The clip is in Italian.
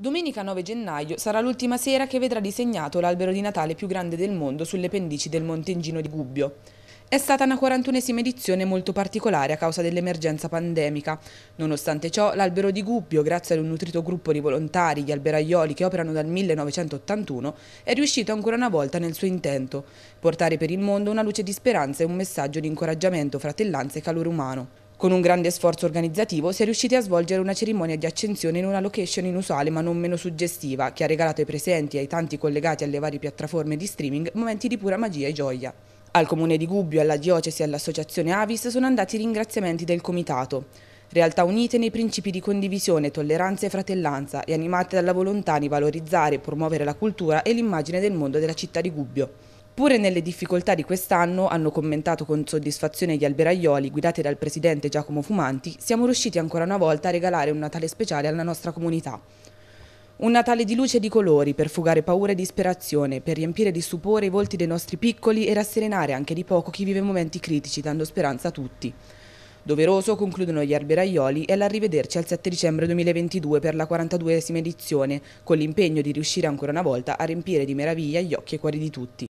Domenica 9 gennaio sarà l'ultima sera che vedrà disegnato l'albero di Natale più grande del mondo sulle pendici del Montengino di Gubbio. È stata una 41esima edizione molto particolare a causa dell'emergenza pandemica. Nonostante ciò, l'albero di Gubbio, grazie ad un nutrito gruppo di volontari, gli alberaioli che operano dal 1981, è riuscito ancora una volta nel suo intento, portare per il mondo una luce di speranza e un messaggio di incoraggiamento, fratellanza e calore umano. Con un grande sforzo organizzativo si è riusciti a svolgere una cerimonia di accensione in una location inusuale ma non meno suggestiva, che ha regalato ai presenti e ai tanti collegati alle varie piattaforme di streaming momenti di pura magia e gioia. Al comune di Gubbio, alla diocesi e all'associazione Avis sono andati i ringraziamenti del comitato. Realtà unite nei principi di condivisione, tolleranza e fratellanza e animate dalla volontà di valorizzare e promuovere la cultura e l'immagine del mondo della città di Gubbio. Pure nelle difficoltà di quest'anno, hanno commentato con soddisfazione gli alberaioli guidati dal presidente Giacomo Fumanti, siamo riusciti ancora una volta a regalare un Natale speciale alla nostra comunità. Un Natale di luce e di colori per fugare paura e disperazione, per riempire di stupore i volti dei nostri piccoli e rasserenare anche di poco chi vive momenti critici, dando speranza a tutti. Doveroso, concludono gli alberaioli, è l'arrivederci al 7 dicembre 2022 per la 42esima edizione, con l'impegno di riuscire ancora una volta a riempire di meraviglia gli occhi e i cuori di tutti.